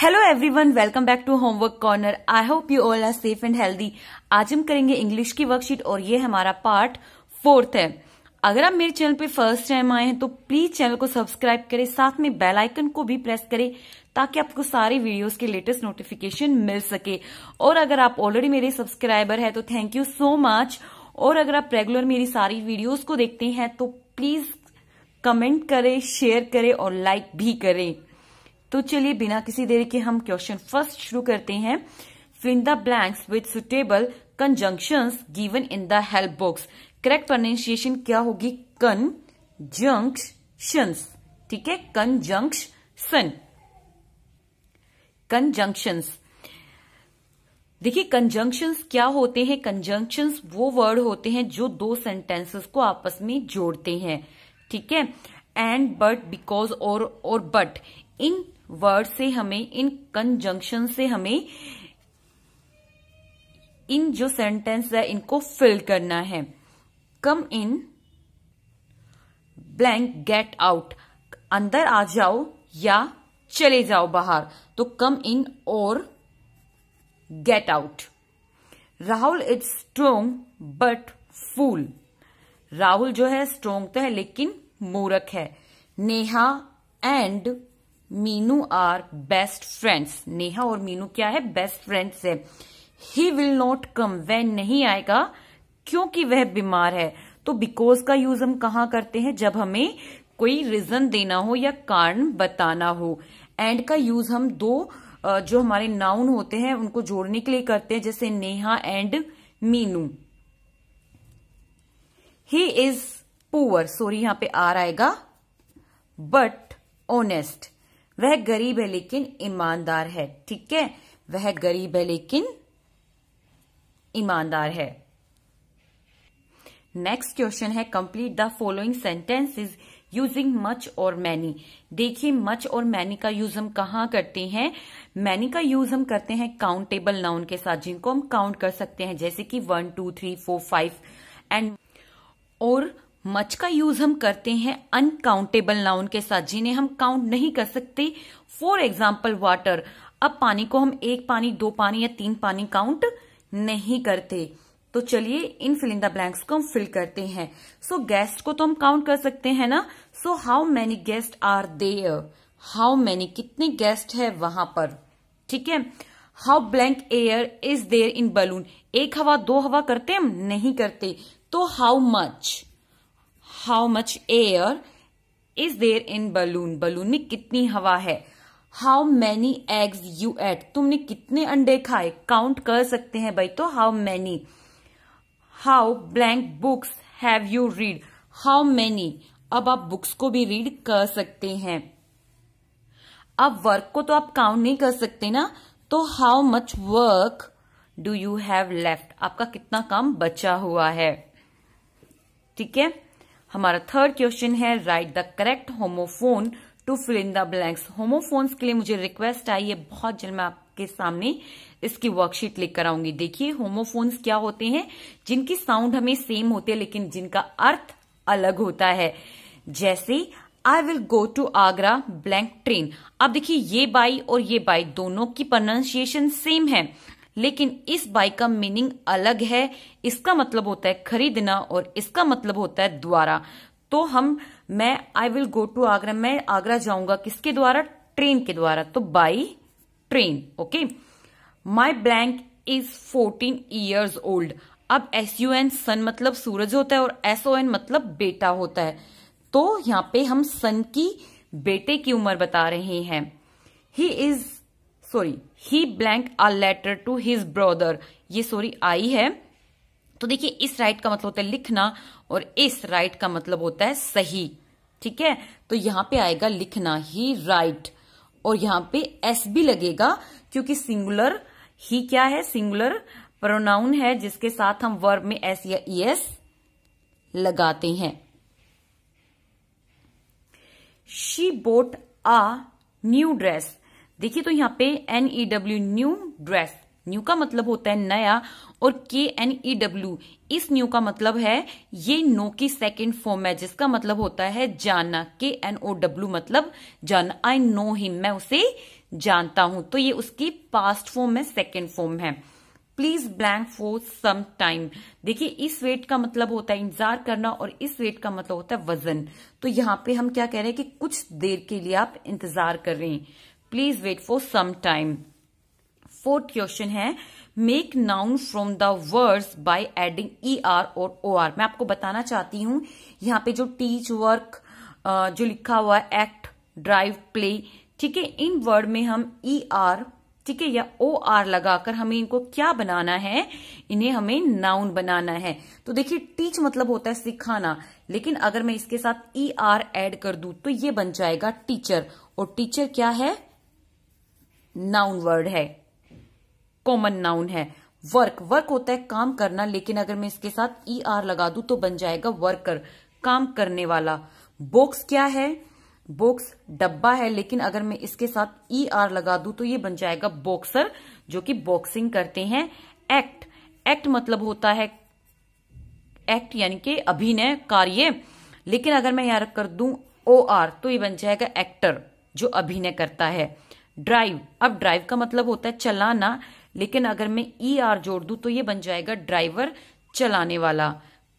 Hello everyone welcome back to homework corner I hope you all are safe and healthy आज हम करेंगे English की worksheet और ये हमारा पार्ट फोर्थ है अगर आप मेरे चैनल पे फर्स्ट टाइम आए हैं तो प्लीज चैनल को सब्सक्राइब करें साथ में बेल आइकन को भी प्रेस करें ताकि आपको सारे वीडियोस के लेटेस्ट नोटिफिकेशन मिल सके और अगर आप ऑलरेडी मेरे सब्सक्राइबर है तो थैंक यू सो मच और अगर आप रेगुलर मेरी सारी वीडियोज को देखते हैं तो प्लीज कमेंट करें शेयर करें और लाइक भी करें तो चलिए बिना किसी देरी के हम क्वेश्चन फर्स्ट शुरू करते हैं fill the blanks with suitable conjunction given in the help books correct pronunciation क्या होगी कन जंक्शंस ठीक है कंजंक्शन कंजंक्शंस देखिए कंजंक्शंस क्या होते हैं कंजंक्शंस वो वर्ड होते हैं जो दो सेंटेंसेस को आपस में जोड़ते हैं ठीक है एंड बट बिकॉज और और बट इन वर्ड से हमें इन कंजंक्शन से हमें इन जो सेंटेंस है इनको फिल करना है come in blank get out अंदर आ जाओ या चले जाओ बाहर तो कम इन और get out Rahul is strong but fool Rahul जो है स्ट्रोंग तो है लेकिन मूरख है Neha and Meenu are best friends Neha और मीनू क्या है बेस्ट फ्रेंड्स है ही विल नॉट कम वह नहीं आएगा क्योंकि वह बीमार है तो बिकॉज का यूज हम कहा करते हैं जब हमें कोई रीजन देना हो या कारण बताना हो एंड का यूज हम दो जो हमारे नाउन होते हैं उनको जोड़ने के लिए करते हैं जैसे Neha and Meenu he is poor sorry यहाँ पे आर आएगा बट ऑनेस्ट वह गरीब है लेकिन ईमानदार है ठीक है वह गरीब है लेकिन ईमानदार है नेक्स्ट क्वेश्चन है complete the following sentences using much और मैनी देखिए मच और मैनी का यूज हम कहाँ करते हैं मैनी का यूज हम करते हैं काउंटेबल नाउन के साथ जिनको हम काउंट कर सकते हैं जैसे कि one two three four five and और मच का यूज हम करते हैं अनकाउंटेबल नाउन के साथ जिन्हें हम काउंट नहीं कर सकते फॉर एग्जाम्पल वाटर अब पानी को हम एक पानी दो पानी या तीन पानी काउंट नहीं करते तो चलिए इन फिलिंदा द ब्लैंक्स को हम फिल करते हैं सो so, गेस्ट को तो हम काउंट कर सकते हैं ना so how many guest are there how many कितने गेस्ट है वहां पर ठीक है how blank air is there in balloon एक हवा दो हवा करते हम नहीं करते तो how much how much air is there in balloon balloon में कितनी हवा है how many eggs you ate तुमने कितने अंडे खाए काउंट कर सकते हैं भाई तो how many how blank books have you read how many अब आप बुक्स को भी रीड कर सकते हैं अब वर्क को तो आप काउंट नहीं कर सकते ना तो how much work do you have left आपका कितना काम बचा हुआ है ठीक है हमारा थर्ड क्वेश्चन है right the correct homophone to fill in the blanks homophones के लिए मुझे रिक्वेस्ट आई है बहुत जल्द मैं आपके सामने इसकी वर्कशीट लिख कर आऊंगी देखिए होमोफोन्स क्या होते हैं जिनकी साउंड हमें सेम होते हैं लेकिन जिनका अर्थ अलग होता है जैसे I will go to Agra blank train अब देखिए ये बाई और ये बाई दोनों की प्रोनाउंसिएशन सेम है लेकिन इस बाइक का मीनिंग अलग है इसका मतलब होता है खरीदना और इसका मतलब होता है द्वारा तो हम मैं I will go to Agra मैं आगरा जाऊंगा किसके द्वारा ट्रेन के द्वारा तो by train okay my blank is fourteen years old अब एस यू एन सन मतलब सूरज होता है और एस ओ एन मतलब बेटा होता है तो यहाँ पे हम सन की बेटे की उम्र बता रहे हैं he is sorry he blank a letter to his brother ये सॉरी आई है तो देखिए इस राइट का मतलब होता है लिखना और इस राइट का मतलब होता है सही ठीक है तो यहां पे आएगा लिखना ही राइट और यहां पे एस भी लगेगा क्योंकि सिंगुलर ही क्या है सिंगुलर प्रोनाउन है जिसके साथ हम वर्ब में एस या ई एस लगाते हैं she bought a new dress देखिए तो यहाँ पे N E W new dress new का मतलब होता है नया और के एन ई डब्ल्यू इस न्यू का मतलब है ये नो की सेकेंड फॉर्म है जिसका मतलब होता है जाना के एन ओ डब्ल्यू मतलब जाना आई नो हिम मैं उसे जानता हूं तो ये उसकी पास्ट फॉर्म है सेकेंड फॉर्म है please blank for some time देखिए इस वेट का मतलब होता है इंतजार करना और इस वेट का मतलब होता है वजन तो यहाँ पे हम क्या कह रहे हैं कि कुछ देर के लिए आप इंतजार कर रहे हैं please wait for some time fourth question है make noun from the words by adding E R और ओ आर मैं आपको बताना चाहती हूं यहाँ पे जो टीच वर्क जो लिखा हुआ है एक्ट ड्राइव प्ले ठीक है इन वर्ड में हम ई e आर ठीक है या ओ आर लगाकर हमें इनको क्या बनाना है इन्हें हमें नाउन बनाना है तो देखिए टीच मतलब होता है सिखाना लेकिन अगर मैं इसके साथ ई आर एड कर दू तो ये बन जाएगा टीचर और टीचर क्या है नाउन वर्ड है कॉमन नाउन है वर्क वर्क होता है काम करना लेकिन अगर मैं इसके साथ ई e आर लगा दू तो बन जाएगा वर्कर काम करने वाला बॉक्स क्या है बॉक्स डब्बा है लेकिन अगर मैं इसके साथ ई e आर लगा दू तो ये बन जाएगा बॉक्सर जो कि बॉक्सिंग करते हैं एक्ट एक्ट मतलब होता है एक्ट यानी कि अभिनय कार्य लेकिन अगर मैं यहां कर दू ओ आर तो ये बन जाएगा एक्टर जो अभिनय करता है ड्राइव अब ड्राइव का मतलब होता है चलाना लेकिन अगर मैं ई e आर जोड़ दू तो ये बन जाएगा ड्राइवर चलाने वाला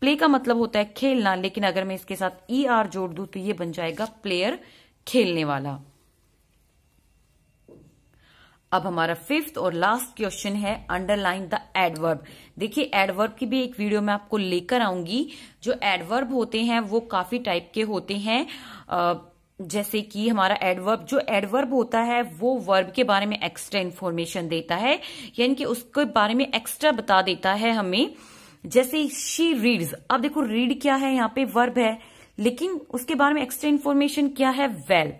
प्ले का मतलब होता है खेलना लेकिन अगर मैं इसके साथ ई e आर जोड़ दू तो ये बन जाएगा प्लेयर खेलने वाला अब हमारा फिफ्थ और लास्ट क्वेश्चन है अंडरलाइन द एडवर्ब देखिए एडवर्ब की भी एक वीडियो मैं आपको लेकर आऊंगी जो एडवर्ब होते हैं वो काफी टाइप के होते हैं जैसे कि हमारा एडवर्ब जो एडवर्ब होता है वो वर्ब के बारे में एक्स्ट्रा इन्फॉर्मेशन देता है यानी कि उसके बारे में एक्स्ट्रा बता देता है हमें जैसे शी रीड्स अब देखो रीड क्या है यहाँ पे वर्ब है लेकिन उसके बारे में एक्स्ट्रा इन्फॉर्मेशन क्या है वेल well.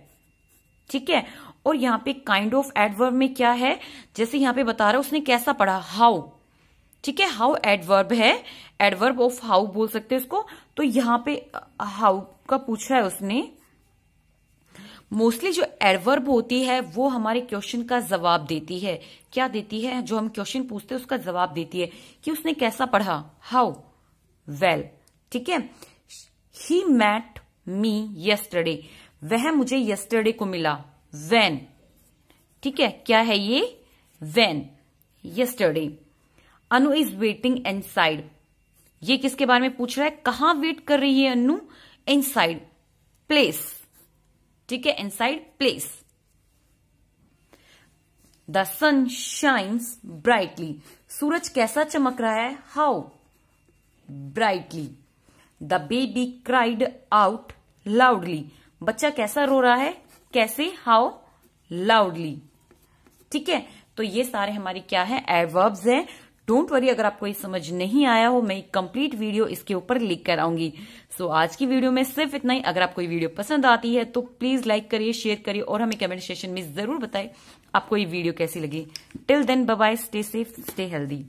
ठीक है और यहाँ पे काइंड ऑफ एडवर्ब में क्या है जैसे यहाँ पे बता रहा है उसने कैसा पढ़ा हाउ ठीक है हाउ एडवर्ब है एडवर्ब ऑफ हाउ बोल सकते हैं उसको तो यहाँ पे हाउ uh, का पूछा है उसने मोस्टली जो एडवर्ब होती है वो हमारे क्वेश्चन का जवाब देती है क्या देती है जो हम क्वेश्चन पूछते हैं उसका जवाब देती है कि उसने कैसा पढ़ा हाउ वेल ठीक है ही मैट मी यस्टरडे वह मुझे यस्टरडे को मिला वेन ठीक है क्या है ये when yesterday Anu is waiting in side ये किसके बारे में पूछ रहा है कहां वेट कर रही है अनु इन साइड प्लेस ठीक है in side place the sun shines brightly सूरज कैसा चमक रहा है how brightly the baby cried out loudly बच्चा कैसा रो रहा है कैसे हाउ लाउडली ठीक है तो ये सारे हमारे क्या है एडवर्ब्स हैं डोंट वरी अगर आपको ये समझ नहीं आया हो मैं कंप्लीट वीडियो इसके ऊपर लिख कर आऊंगी सो so, आज की वीडियो में सिर्फ इतना ही अगर आपको ये वीडियो पसंद आती है तो प्लीज लाइक करिए शेयर करिए और हमें कमेंट सेशन में जरूर बताएं आपको ये वीडियो कैसी लगी till then bye stay safe stay healthy